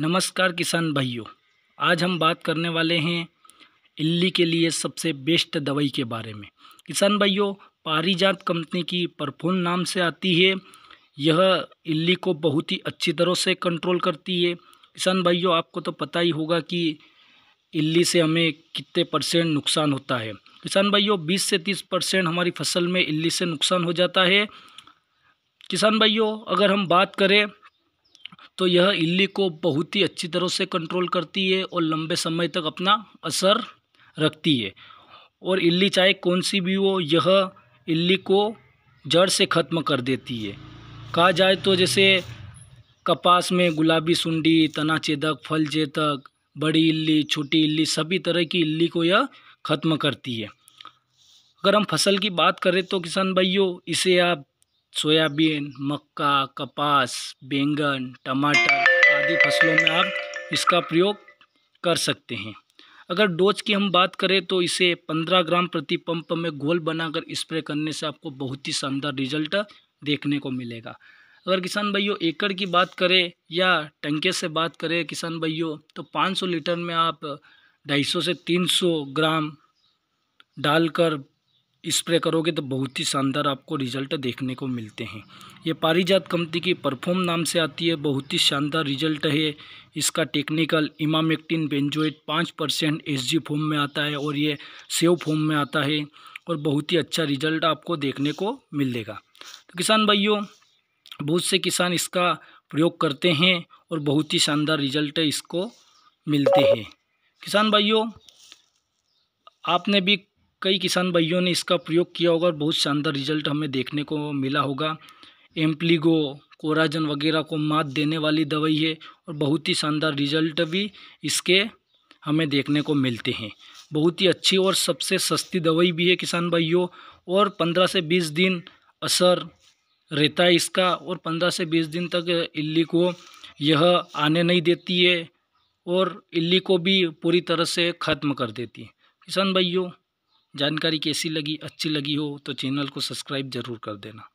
नमस्कार किसान भाइयों आज हम बात करने वाले हैं इल्ली के लिए सबसे बेस्ट दवाई के बारे में किसान भाइयों पारिजात कंपनी की परफून नाम से आती है यह इल्ली को बहुत ही अच्छी तरह से कंट्रोल करती है किसान भाइयों आपको तो पता ही होगा कि इल्ली से हमें कितने परसेंट नुकसान होता है किसान भाइयों 20 से 30 परसेंट हमारी फसल में इल्ली से नुकसान हो जाता है किसान भाइयों अगर हम बात करें तो यह इल्ली को बहुत ही अच्छी तरह से कंट्रोल करती है और लंबे समय तक अपना असर रखती है और इल्ली चाहे कौन सी भी हो यह इल्ली को जड़ से ख़त्म कर देती है कहा जाए तो जैसे कपास में गुलाबी सुंडी तना चेदक फल चेतक बड़ी इल्ली छोटी इल्ली सभी तरह की इल्ली को यह ख़त्म करती है अगर हम फसल की बात करें तो किसान भाइयों इसे आप सोयाबीन मक्का कपास बैंगन टमाटर आदि फसलों में आप इसका प्रयोग कर सकते हैं अगर डोज की हम बात करें तो इसे 15 ग्राम प्रति पंप में घोल बनाकर स्प्रे करने से आपको बहुत ही शानदार रिजल्ट देखने को मिलेगा अगर किसान भाइयों एकड़ की बात करें या टंके से बात करें किसान भाइयों तो 500 लीटर में आप 250 से 300 ग्राम डालकर स्प्रे करोगे तो बहुत ही शानदार आपको रिजल्ट देखने को मिलते हैं ये पारिजात कंपनी की परफॉर्म नाम से आती है बहुत ही शानदार रिजल्ट है इसका टेक्निकल इमामेक्टिन बेंजोइट पाँच परसेंट एस फॉर्म में आता है और ये सेव फॉर्म में आता है और बहुत ही अच्छा रिजल्ट आपको देखने को मिलेगा तो किसान भाइयों बहुत से किसान इसका प्रयोग करते हैं और बहुत ही शानदार रिजल्ट इसको मिलते हैं किसान भाइयों आपने भी कई किसान भाइयों ने इसका प्रयोग किया होगा और बहुत शानदार रिजल्ट हमें देखने को मिला होगा एम्प्लीगो कोराजन वगैरह को मात देने वाली दवाई है और बहुत ही शानदार रिजल्ट भी इसके हमें देखने को मिलते हैं बहुत ही अच्छी और सबसे सस्ती दवाई भी है किसान भाइयों और पंद्रह से बीस दिन असर रहता है इसका और पंद्रह से बीस दिन तक इल्ली को यह आने नहीं देती है और इल्ली को भी पूरी तरह से ख़त्म कर देती है किसान भाइयों जानकारी कैसी लगी अच्छी लगी हो तो चैनल को सब्सक्राइब ज़रूर कर देना